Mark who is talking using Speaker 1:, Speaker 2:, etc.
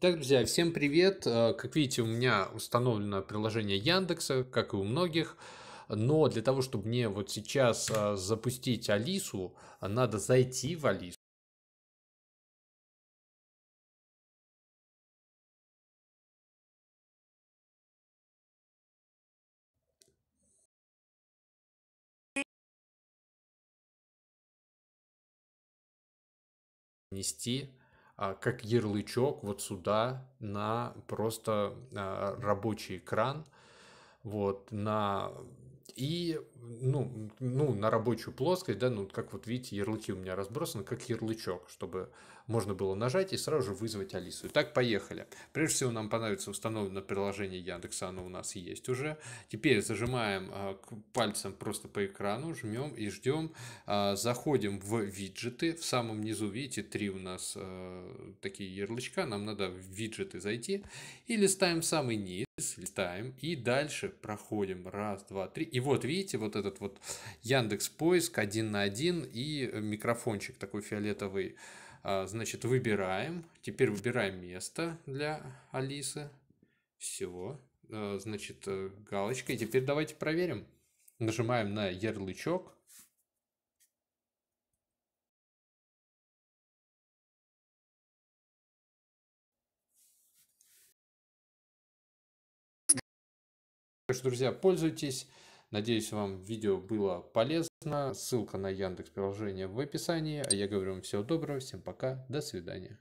Speaker 1: Итак, друзья, всем привет! Э, как видите, у меня установлено приложение Яндекса, как и у многих. Но для того, чтобы мне вот сейчас э, запустить Алису,
Speaker 2: надо зайти в Алису. нести а, как ярлычок
Speaker 1: вот сюда на просто а, рабочий экран, вот, на и ну, ну, на рабочую плоскость, да, ну, как вот видите, ярлыки у меня разбросаны, как ярлычок, чтобы можно было нажать и сразу же вызвать Алису. Итак, поехали. Прежде всего нам понравится установлено приложение Яндекса, оно у нас есть уже. Теперь зажимаем э, пальцем просто по экрану, жмем и ждем. Э, заходим в виджеты, в самом низу, видите, три у нас э, такие ярлычка, нам надо в виджеты зайти и листаем самый низ листаем и дальше проходим раз, два, три. И вот видите, вот этот вот Яндекс Поиск один на один и микрофончик такой фиолетовый. А, значит, выбираем. Теперь выбираем место для Алисы. Все. А, значит, э, галочка.
Speaker 2: И теперь давайте проверим. Нажимаем на ярлычок. что,
Speaker 3: друзья,
Speaker 1: пользуйтесь. Надеюсь, вам видео было полезно. Ссылка на Яндекс приложение в описании. А я говорю вам всего доброго, всем пока, до свидания.